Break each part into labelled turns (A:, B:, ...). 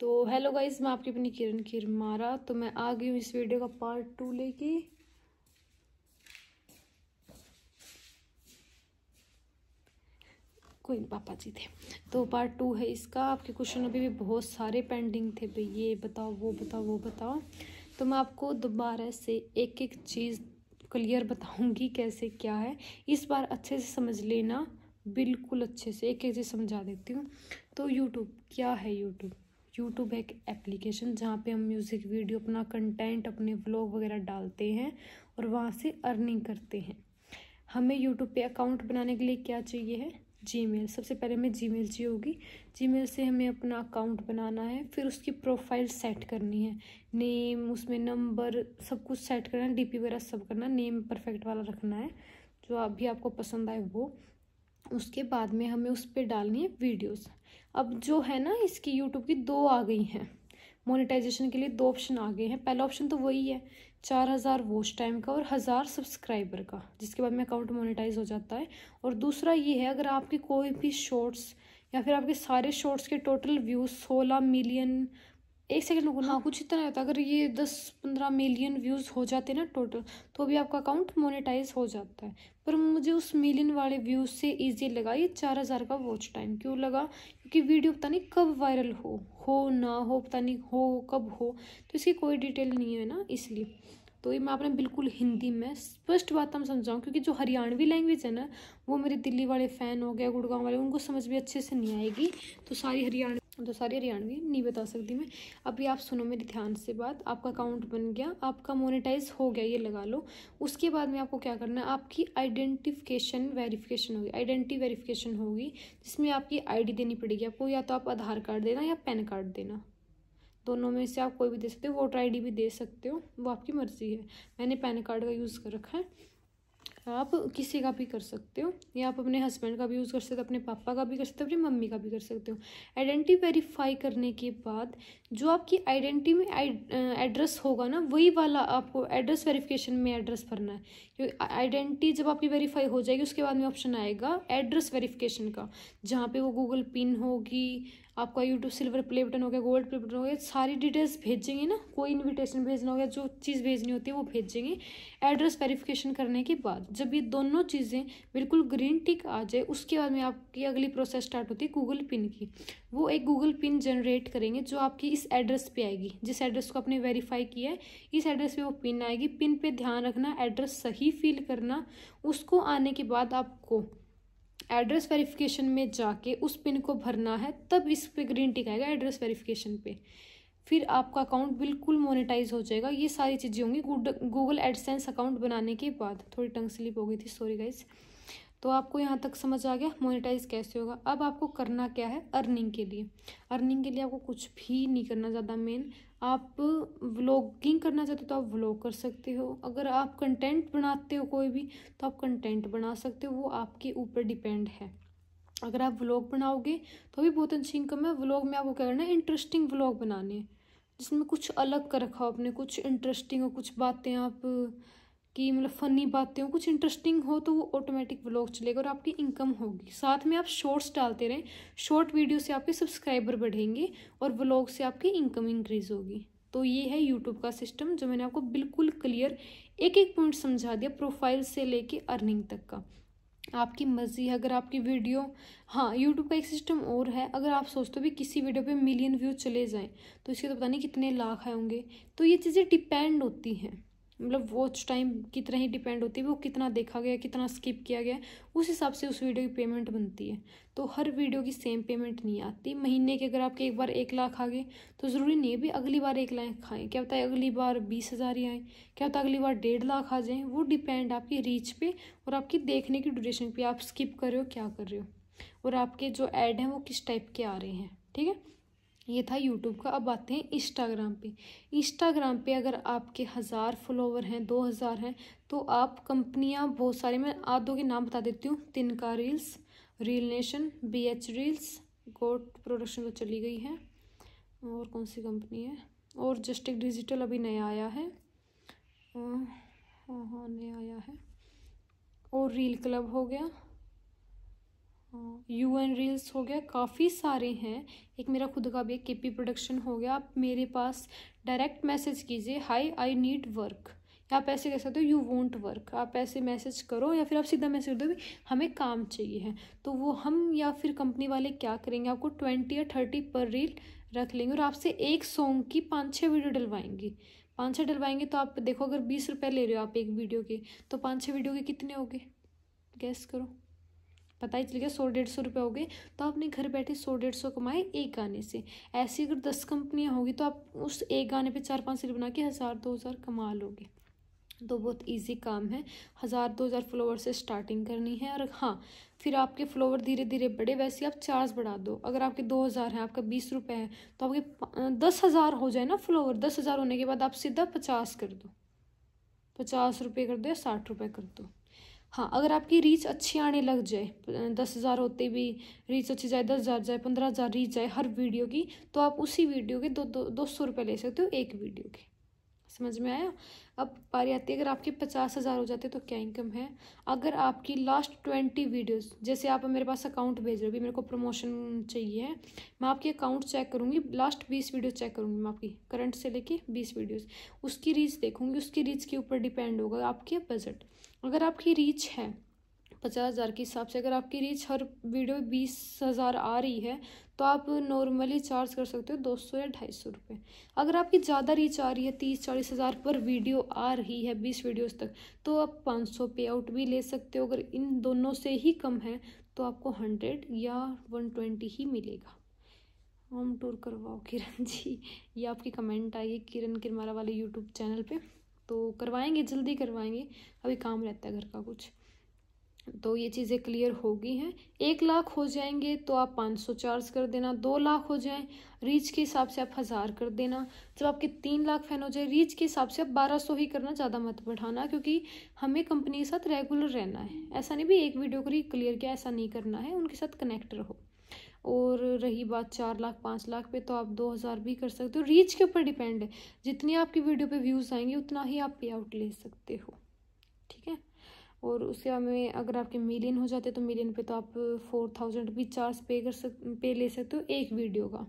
A: तो hello guys मैं आपकी अपनी किरण किरमारा तो मैं आ गई हूँ इस वीडियो का पार्ट टू लेके कोई पापा जी थे तो पार्ट टू है इसका आपके क्वेश्चन अभी भी बहुत सारे पेंडिंग थे भाई ये बताओ वो बताओ वो बताओ तो मैं आपको दोबारा से एक एक चीज़ क्लियर बताऊंगी कैसे क्या है इस बार अच्छे से समझ लेना बिल्कुल अच्छे से एक एक चीज़ समझा देती हूँ तो यूट्यूब क्या है यूट्यूब यूट्यूब एक एप्लीकेशन जहाँ पे हम म्यूज़िक वीडियो अपना कंटेंट अपने व्लॉग वगैरह डालते हैं और वहाँ से अर्निंग करते हैं हमें यूट्यूब पे अकाउंट बनाने के लिए क्या चाहिए है जी सबसे पहले हमें जी मेल चाहिए होगी जी से हमें अपना अकाउंट बनाना है फिर उसकी प्रोफाइल सेट करनी है नेम उसमें नंबर सब कुछ सेट करना है डी वगैरह सब करना नेम परफेक्ट वाला रखना है जो आप आपको पसंद आए वो उसके बाद में हमें उस पर डालनी है वीडियोस अब जो है ना इसकी यूट्यूब की दो आ गई हैं मोनेटाइजेशन के लिए दो ऑप्शन आ गए हैं पहला ऑप्शन तो वही है चार हज़ार वॉच टाइम का और हज़ार सब्सक्राइबर का जिसके बाद में अकाउंट मोनेटाइज हो जाता है और दूसरा ये है अगर आपके कोई भी शॉर्ट्स या फिर आपके सारे शॉर्ट्स के टोटल व्यूज़ सोलह मिलियन एक सेकेंड रुको हाँ कुछ इतना होता अगर ये दस पंद्रह मिलियन व्यूज़ हो जाते ना टोटल तो भी आपका अकाउंट मोनेटाइज हो जाता है पर मुझे उस मिलियन वाले व्यूज़ से ईजी लगा ये चार हज़ार का वॉच टाइम क्यों लगा क्योंकि वीडियो पता नहीं कब वायरल हो हो ना हो पता नहीं हो कब हो तो इसकी कोई डिटेल नहीं है ना इसलिए तो ये मैं आपने बिल्कुल हिंदी में स्पष्ट बात हम समझाऊँ क्योंकि जो हरियाणवी लैंग्वेज है ना वो मेरे दिल्ली वाले फ़ैन हो गया गुड़गांव वाले उनको समझ भी अच्छे से नहीं आएगी तो सारी हरियाणा तो सारी हरियाणवी नहीं बता सकती मैं अभी आप सुनो मेरी ध्यान से बात आपका अकाउंट बन गया आपका मोनेटाइज हो गया ये लगा लो उसके बाद में आपको क्या करना है आपकी आइडेंटिफिकेशन वेरिफिकेशन होगी आइडेंटिटी वेरिफिकेशन होगी जिसमें आपकी आईडी देनी पड़ेगी आपको या तो आप आधार कार्ड देना या पैन कार्ड देना दोनों में से आप कोई भी दे सकते हो वोटर आई भी दे सकते हो वो आपकी मर्ज़ी है मैंने पैन कार्ड का यूज़ कर रखा है आप किसी का भी कर सकते हो या आप अपने हस्बैंड का भी यूज़ कर सकते हो अपने पापा का भी कर सकते हो अपनी मम्मी का भी कर सकते हो आइडेंटिटी वेरीफाई करने के बाद जो आपकी आइडेंटिटी में एड्रेस होगा ना वही वाला आपको एड्रेस वेरिफिकेशन में एड्रेस भरना है क्योंकि आइडेंटिटी जब आपकी वेरीफाई हो जाएगी उसके बाद में ऑप्शन आएगा एड्रेस वेरीफ़िकेशन का जहाँ पर वो गूगल पिन होगी आपका यूट्यूब सिल्वर प्ले बटन हो गया गोल्ड प्ले बटन हो गया सारी डिटेल्स भेजेंगे ना कोई इन्विटेशन भेजना हो गया जो चीज़ भेजनी होती है वो भेजेंगे एड्रेस वेरिफिकेशन करने के बाद जब ये दोनों चीज़ें बिल्कुल ग्रीन टिक आ जाए उसके बाद में आपकी अगली प्रोसेस स्टार्ट होती है गूगल पिन की वो एक गूगल पिन जनरेट करेंगे जो आपकी इस एड्रेस पे आएगी जिस एड्रेस को आपने वेरीफाई किया है इस एड्रेस पे वो पिन आएगी पिन पे ध्यान रखना एड्रेस सही फील करना उसको आने के बाद आपको एड्रेस वेरीफिकेशन में जाके उस पिन को भरना है तब इस पर ग्रीन टिक आएगा एड्रेस वेरीफिकेशन पर फिर आपका अकाउंट बिल्कुल मोनेटाइज हो जाएगा ये सारी चीज़ें होंगी गूगल एडसेंस अकाउंट बनाने के बाद थोड़ी टंग स्लिप हो गई थी सॉरी गाइज तो आपको यहाँ तक समझ आ गया मोनेटाइज कैसे होगा अब आपको करना क्या है अर्निंग के लिए अर्निंग के लिए आपको कुछ भी नहीं करना ज़्यादा मेन आप व्लॉगिंग करना चाहते हो तो आप व्लॉग कर सकते हो अगर आप कंटेंट बनाते हो कोई भी तो आप कंटेंट बना सकते हो वो आपके ऊपर डिपेंड है अगर आप व्लॉग बनाओगे तो भी बहुत अच्छी इनकम है व्लॉग में आपको क्या करना है इंटरेस्टिंग व्लॉग बनाने हैं जिसमें कुछ अलग कर रखा हो अपने कुछ इंटरेस्टिंग हो कुछ बातें आप कि मतलब फ़नी बातें हो कुछ इंटरेस्टिंग हो तो वो ऑटोमेटिक ब्लॉग चलेगा और आपकी इनकम होगी साथ में आप शॉर्ट्स डालते रहें शॉर्ट वीडियो से आपके सब्सक्राइबर बढ़ेंगे और व्लॉग से आपकी इनकम इंक्रीज़ होगी तो ये है यूट्यूब का सिस्टम जो मैंने आपको बिल्कुल क्लियर एक एक पॉइंट समझा दिया प्रोफाइल से लेके अर्निंग तक का आपकी मर्ज़ी है अगर आपकी वीडियो हाँ यूट्यूब का एक सिस्टम और है अगर आप सोचते हो भी किसी वीडियो पे मिलियन व्यूज़ चले जाएं तो इसके तो पता नहीं कितने लाख आए होंगे तो ये चीज़ें डिपेंड होती हैं मतलब वॉच टाइम कितना ही डिपेंड होती है वो कितना देखा गया कितना स्किप किया गया उस हिसाब से उस वीडियो की पेमेंट बनती है तो हर वीडियो की सेम पेमेंट नहीं आती महीने के अगर आपके एक बार एक लाख आ गए तो ज़रूरी नहीं है भी अगली बार एक लाख आए क्या होता है अगली बार बीस हज़ार ही आए क्या होता है अगली बार डेढ़ लाख आ जाएँ वो डिपेंड आपकी रीच पर और आपकी देखने की ड्यूरेशन पर आप स्किप कर रहे हो क्या कर रहे हो और आपके जो ऐड हैं वो किस टाइप के आ रहे हैं ठीक है ये था यूट्यूब का अब आते हैं इंस्टाग्राम पे इंस्टाग्राम पे अगर आपके हज़ार फॉलोवर हैं दो हज़ार हैं तो आप कंपनियां बहुत सारी मैं आप दो के नाम बता देती हूँ तिनका reels Reel Nation B H Reels Goat Production तो चली गई है और कौन सी कंपनी है और जस्टिक डिजिटल अभी नया आया है हाँ हाँ नया आया है और रील क्लब हो गया यू एन रील्स हो गया काफ़ी सारे हैं एक मेरा खुद का भी एक के पी प्रोडक्शन हो गया आप मेरे पास डायरेक्ट मैसेज कीजिए हाई आई नीड वर्क या आप ऐसे कह सकते हो यू वॉन्ट वर्क आप ऐसे मैसेज करो या फिर आप सीधा मैसेज दो भी हमें काम चाहिए है तो वो हम या फिर कंपनी वाले क्या करेंगे आपको ट्वेंटी या थर्टी पर रील रख लेंगे और आपसे एक सॉन्ग की पाँच छः वीडियो डलवाएंगे पाँच छः डलवाएंगे तो आप देखो अगर बीस रुपये ले रहे हो आप एक वीडियो के तो पाँच छः वीडियो के कितने हो गए गैस करो पता ही चल गया सौ डेढ़ सौ रुपये हो गए तो आपने घर बैठे सौ डेढ़ सौ कमाए एक गाने से ऐसी अगर दस कंपनियाँ होगी तो आप उस एक गाने पे चार पाँच सीट बना के हज़ार दो हज़ार कमा लोगे तो बहुत इजी काम है हज़ार दो हज़ार फ्लोवर से स्टार्टिंग करनी है और हाँ फिर आपके फ्लोवर धीरे धीरे बढ़े वैसे आप चार्ज बढ़ा दो अगर आपके दो हज़ार हैं आपका बीस रुपये है तो आपके दस हज़ार हो जाए ना फ्लोवर दस हज़ार होने के बाद आप सीधा पचास कर दो पचास रुपये कर दो या साठ रुपये कर दो हाँ अगर आपकी रीच अच्छी आने लग जाए दस हज़ार होते भी रीच अच्छी जाए दस हज़ार जाए पंद्रह हज़ार रीच जाए हर वीडियो की तो आप उसी वीडियो के दो दो दो सौ रुपये ले सकते हो एक वीडियो के समझ में आया अब पारी आती है अगर आपके पचास हज़ार हो जाते तो क्या इनकम है अगर आपकी लास्ट ट्वेंटी वीडियोस जैसे आप मेरे पास अकाउंट भेज रहे हो भी मेरे को प्रमोशन चाहिए मैं आपकी अकाउंट चेक करूँगी लास्ट बीस वीडियो चेक करूँगी मैं आपकी करंट से लेके बीस वीडियोस उसकी रीच देखूँगी उसकी रीच के ऊपर डिपेंड होगा आपके बजट अगर आपकी रीच है पचास हज़ार के हिसाब से अगर आपकी रीच हर वीडियो बीस हज़ार आ रही है तो आप नॉर्मली चार्ज कर सकते हो दो सौ या ढाई सौ रुपये अगर आपकी ज़्यादा रीच आ रही है तीस चालीस हज़ार पर वीडियो आ रही है बीस वीडियोस तक तो आप पाँच सौ पे आउट भी ले सकते हो अगर इन दोनों से ही कम है तो आपको हंड्रेड या वन ट्वेंटी ही मिलेगा होम टूर करवाओ किरण जी ये आपकी कमेंट आई है किरण किरमारा वाले यूट्यूब चैनल पर तो करवाएंगे जल्दी करवाएंगे अभी काम रहता है घर का कुछ तो ये चीज़ें क्लियर हो गई हैं एक लाख हो जाएंगे तो आप पाँच सौ चार्ज कर देना दो लाख हो जाए रीच के हिसाब से आप हज़ार कर देना जब आपके तीन लाख फैन हो जाए रीच के हिसाब से आप बारह सौ ही करना ज़्यादा मत बढ़ाना क्योंकि हमें कंपनी के साथ रेगुलर रहना है ऐसा नहीं भी एक वीडियो को ही क्लियर किया ऐसा नहीं करना है उनके साथ कनेक्ट रहो और रही बात चार लाख पाँच लाख पे तो आप दो हज़ार भी कर सकते हो रीच के ऊपर डिपेंड है जितनी आपकी वीडियो पे व्यूज़ आएंगे उतना ही आप पे आउट ले सकते हो ठीक है और उसके बाद में अगर आपके मिलियन हो जाते तो मिलियन पे तो आप फोर थाउजेंड भी चार्ज पे कर सक पे ले सकते हो एक वीडियो का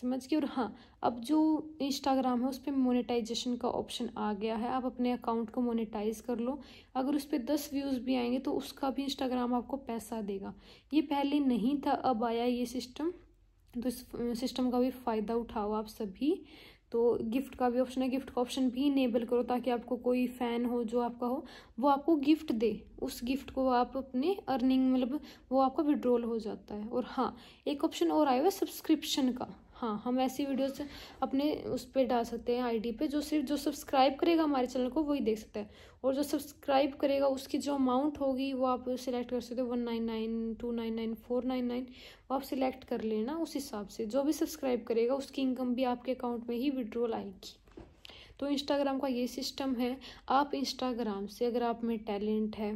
A: समझ के और हाँ अब जो इंस्टाग्राम है उस पर मोनेटाइजेशन का ऑप्शन आ गया है आप अपने अकाउंट को मोनेटाइज कर लो अगर उस पर दस व्यूज़ भी आएंगे तो उसका भी इंस्टाग्राम आपको पैसा देगा ये पहले नहीं था अब आया ये सिस्टम तो इस सिस्टम का भी फ़ायदा उठाओ आप सभी तो गिफ्ट का भी ऑप्शन है गिफ्ट का ऑप्शन भी इनेबल करो ताकि आपको कोई फ़ैन हो जो आपका हो वो आपको गिफ्ट दे उस गिफ्ट को आप अपने अर्निंग मतलब वो आपका विड्रॉल हो जाता है और हाँ एक ऑप्शन और आया हुआ है सब्सक्रिप्शन का हाँ हम ऐसी वीडियोस अपने उस पर डाल सकते हैं आईडी पे जो सिर्फ जो सब्सक्राइब करेगा हमारे चैनल को वही देख सकता है और जो सब्सक्राइब करेगा उसकी जो अमाउंट होगी वो आप सिलेक्ट कर सकते हो one nine nine two nine nine four nine nine वो आप सिलेक्ट कर लेना उस हिसाब से जो भी सब्सक्राइब करेगा उसकी इनकम भी आपके अकाउंट में ही विड्रॉल आएगी तो इंस्टाग्राम का ये सिस्टम है आप इंस्टाग्राम से अगर आप में टैलेंट है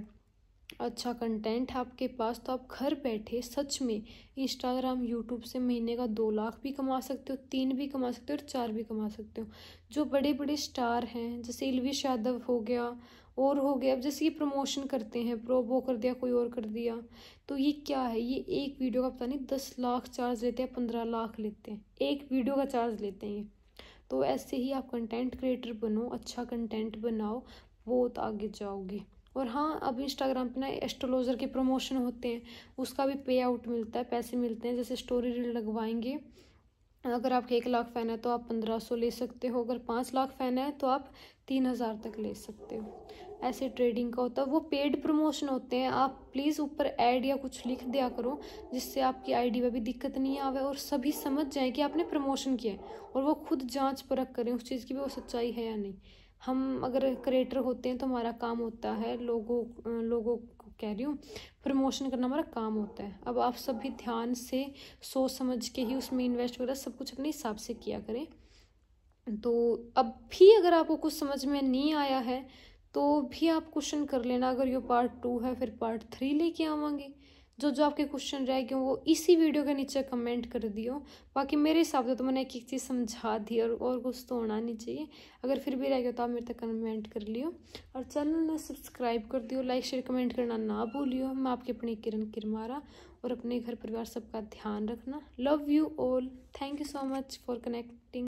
A: अच्छा कंटेंट है आपके पास तो आप घर बैठे सच में इंस्टाग्राम यूट्यूब से महीने का दो लाख भी कमा सकते हो तीन भी कमा सकते हो और चार भी कमा सकते हो जो बड़े बड़े स्टार हैं जैसे इलविश यादव हो गया और हो गया अब जैसे ये प्रमोशन करते हैं प्रो वो कर दिया कोई और कर दिया तो ये क्या है ये एक वीडियो का पता नहीं दस लाख चार्ज लेते हैं पंद्रह लाख लेते हैं एक वीडियो का चार्ज लेते हैं ये तो ऐसे ही आप कंटेंट क्रिएटर बनो अच्छा कंटेंट बनाओ बहुत आगे जाओगे और हाँ अब इंस्टाग्राम पे ना एस्ट्रोलॉजर के प्रमोशन होते हैं उसका भी पे आउट मिलता है पैसे मिलते हैं जैसे स्टोरी रील लगवाएंगे अगर आपके एक लाख फ़ैन है तो आप पंद्रह सौ ले सकते हो अगर पाँच लाख फ़ैन है तो आप तीन हज़ार तक ले सकते हो ऐसे ट्रेडिंग का होता है वो पेड प्रमोशन होते हैं आप प्लीज़ ऊपर ऐड या कुछ लिख दिया करो जिससे आपकी आईडी में भी दिक्कत नहीं आवे और सभी समझ जाएं कि आपने प्रमोशन किया है और वो खुद जांच परख करें उस चीज़ की भी वो सच्चाई है या नहीं हम अगर क्रिएटर होते हैं तो हमारा काम होता है लोगों लोगों को कह रही हूँ प्रमोशन करना हमारा काम होता है अब आप सभी ध्यान से सोच समझ के ही उसमें इन्वेस्ट वगैरह सब कुछ अपने हिसाब से किया करें तो अब भी अगर आपको कुछ समझ में नहीं आया है तो भी आप क्वेश्चन कर लेना अगर ये पार्ट टू है फिर पार्ट थ्री लेके आवेंगे जो जो आपके क्वेश्चन रह गए वो इसी वीडियो के नीचे कमेंट कर दियो बाकी मेरे हिसाब से तो मैंने एक एक चीज़ समझा दी और और कुछ तो होना नहीं चाहिए अगर फिर भी रह गया तो आप मेरे तक कमेंट कर लियो और चैनल ने सब्सक्राइब कर दियो लाइक शेयर कमेंट करना ना भूलियो मैं आपकी अपनी किरण किरमारा और अपने घर परिवार सबका ध्यान रखना love you all thank you so much for connecting